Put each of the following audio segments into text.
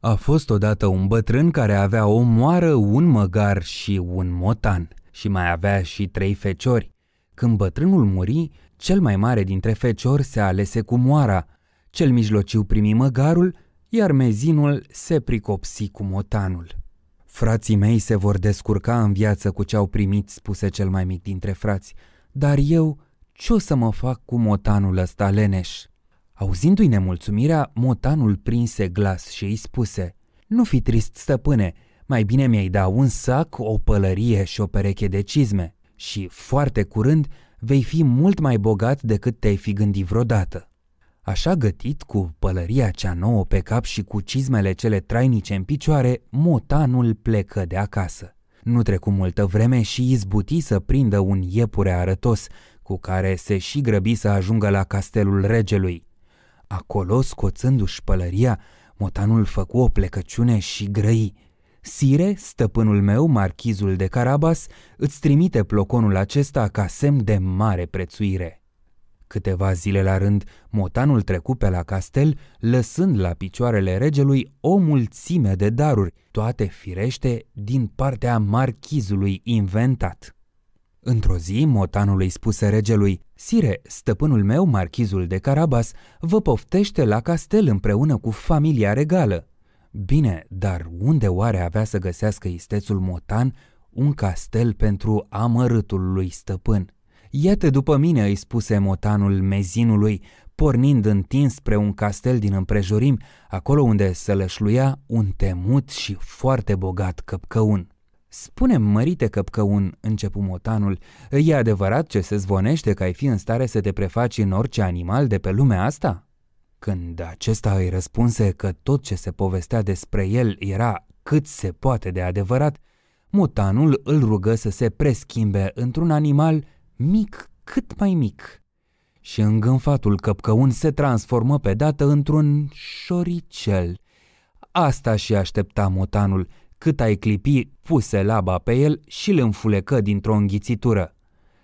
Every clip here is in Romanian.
A fost odată un bătrân care avea o moară, un măgar și un motan și mai avea și trei feciori. Când bătrânul muri, cel mai mare dintre feciori se alese cu moara, cel mijlociu primi măgarul, iar mezinul se pricopsi cu motanul. Frații mei se vor descurca în viață cu ce au primit, spuse cel mai mic dintre frați, dar eu ce o să mă fac cu motanul ăsta leneș? Auzindu-i nemulțumirea, motanul prinse glas și îi spuse Nu fi trist, stăpâne, mai bine mi-ai da un sac, o pălărie și o pereche de cizme și, foarte curând, vei fi mult mai bogat decât te-ai fi gândit vreodată. Așa gătit, cu pălăria cea nouă pe cap și cu cizmele cele trainice în picioare, motanul plecă de acasă. Nu trecu multă vreme și izbuti să prindă un iepure arătos, cu care se și grăbi să ajungă la castelul regelui. Acolo, scoțându-și pălăria, motanul făcu o plecăciune și grăi. Sire, stăpânul meu, marchizul de Carabas, îți trimite ploconul acesta ca semn de mare prețuire. Câteva zile la rând, motanul trecu pe la castel, lăsând la picioarele regelui o mulțime de daruri, toate firește din partea marchizului inventat. Într-o zi, motanul îi spuse regelui, Sire, stăpânul meu, marchizul de Carabas, vă poftește la castel împreună cu familia regală. Bine, dar unde oare avea să găsească istețul motan un castel pentru amărâtul lui stăpân? Iată după mine, îi spuse motanul mezinului, pornind întins spre un castel din împrejurim, acolo unde sălășluia un temut și foarte bogat căpcăun. Spune mărite căpcăun, începu motanul, e adevărat ce se zvonește că ai fi în stare să te prefaci în orice animal de pe lumea asta? Când acesta îi răspunse că tot ce se povestea despre el era cât se poate de adevărat, motanul îl rugă să se preschimbe într-un animal mic cât mai mic. Și îngânfatul căpcăun se transformă pe dată într-un șoricel. Asta și aștepta motanul – cât ai clipi, puse laba pe el și îl înfulecă dintr-o înghițitură.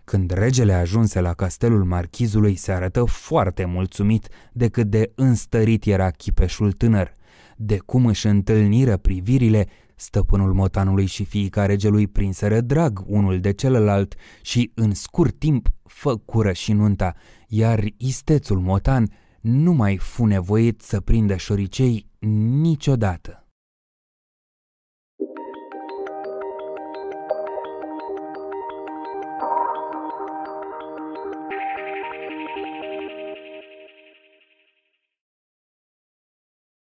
Când regele ajunse la castelul marchizului, se arătă foarte mulțumit de cât de înstărit era chipeșul tânăr. De cum își întâlniră privirile, stăpânul motanului și fiica regelui prinseră drag unul de celălalt și în scurt timp făcură și nunta, iar istețul motan nu mai fu nevoit să prindă șoricei niciodată.